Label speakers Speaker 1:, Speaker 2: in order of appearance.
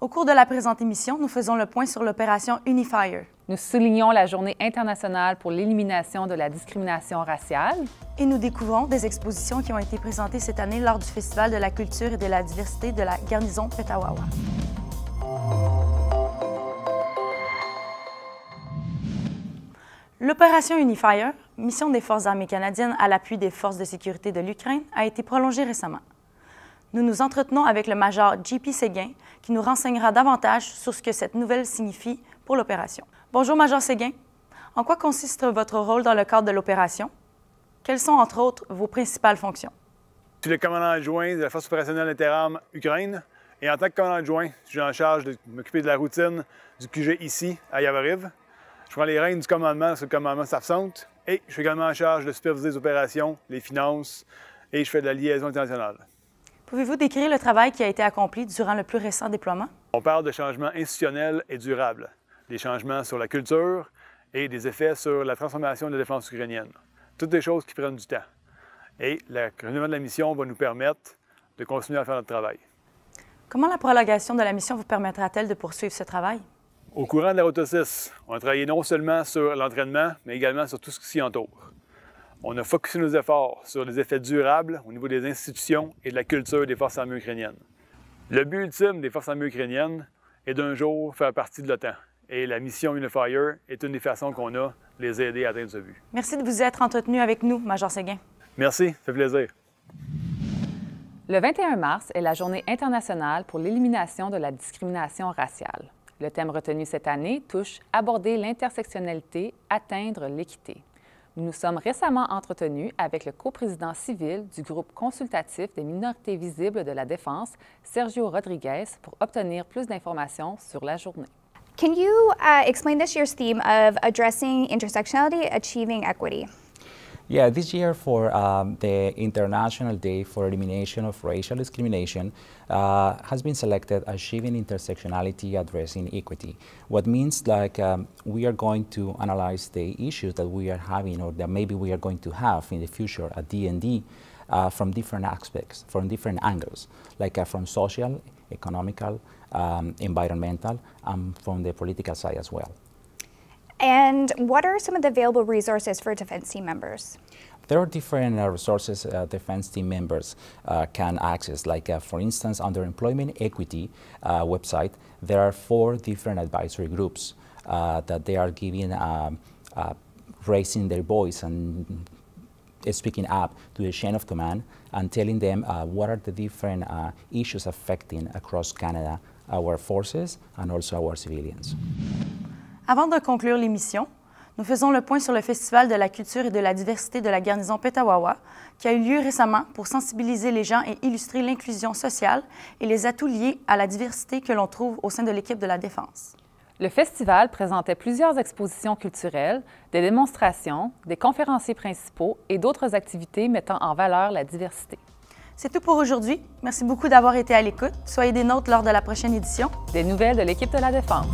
Speaker 1: Au cours de la présente émission, nous faisons le point sur l'opération Unifier. Nous soulignons la Journée internationale pour l'élimination de la discrimination raciale.
Speaker 2: Et nous découvrons des expositions qui ont été présentées cette année lors du Festival de la culture et de la diversité de la garnison Petawawa. L'opération Unifier, mission des Forces armées canadiennes à l'appui des forces de sécurité de l'Ukraine, a été prolongée récemment nous nous entretenons avec le major JP Séguin, qui nous renseignera davantage sur ce que cette nouvelle signifie pour l'opération. Bonjour, major Séguin. En quoi consiste votre rôle dans le cadre de l'opération? Quelles sont, entre autres, vos principales
Speaker 3: fonctions? Je suis le commandant adjoint de la Force opérationnelle interam Ukraine. Et en tant que commandant adjoint, je suis en charge de m'occuper de la routine du QG ici, à Yavoriv. Je prends les rênes du commandement sur le commandement s'absente. et je suis également en charge de superviser les opérations, les finances et je fais de la liaison internationale.
Speaker 2: Pouvez-vous décrire le travail qui a été accompli durant le plus récent déploiement?
Speaker 3: On parle de changements institutionnels et durables, des changements sur la culture et des effets sur la transformation de la défense ukrainienne. Toutes des choses qui prennent du temps. Et le renouvellement de la mission va nous permettre de continuer à faire notre travail.
Speaker 2: Comment la prolongation de la mission vous permettra-t-elle de poursuivre ce travail?
Speaker 3: Au courant de la Route 6, on a travaillé non seulement sur l'entraînement, mais également sur tout ce qui s'y entoure. On a focusé nos efforts sur les effets durables au niveau des institutions et de la culture des forces armées ukrainiennes. Le but ultime des forces armées ukrainiennes est d'un jour faire partie de l'OTAN. Et la mission Unifier est une des façons qu'on a de les aider à atteindre ce but.
Speaker 2: Merci de vous être entretenu avec nous, Major Seguin.
Speaker 3: Merci, ça fait plaisir.
Speaker 1: Le 21 mars est la Journée internationale pour l'élimination de la discrimination raciale. Le thème retenu cette année touche aborder l'intersectionnalité, atteindre l'équité. Nous nous sommes récemment entretenus avec le coprésident civil du groupe consultatif des minorités visibles de la Défense, Sergio Rodriguez, pour obtenir plus d'informations sur la journée.
Speaker 4: Can you uh, explain this year's theme of addressing intersectionality, achieving equity? Yeah, this year for um, the International Day for Elimination of Racial Discrimination uh, has been selected Achieving Intersectionality Addressing Equity. What means like um, we are going to analyze the issues that we are having or that maybe we are going to have in the future at D&D uh, from different aspects, from different angles, like uh, from social, economical, um, environmental, and from the political side as well. And what are some of the available resources for defense team members? There are different uh, resources uh, defense team members uh, can access, like uh, for instance, on their employment equity uh, website, there are four different advisory groups uh, that they are giving, um, raising their voice and speaking up to the chain of command and telling them what are the different issues affecting across Canada our forces and also our civilians.
Speaker 2: Avant de conclure l'émission, nous faisons le point sur le Festival de la culture et de la diversité de la garnison Petawawa, qui a eu lieu récemment pour sensibiliser les gens et illustrer l'inclusion sociale et les atouts liés à la diversité que l'on trouve au sein de l'équipe de la Défense.
Speaker 1: Le festival présentait plusieurs expositions culturelles, des démonstrations, des conférenciers principaux et d'autres activités mettant en valeur la
Speaker 2: diversité. C'est tout pour aujourd'hui. Merci beaucoup d'avoir été à l'écoute. Soyez des nôtres lors de la prochaine édition. Des nouvelles de l'équipe de la Défense.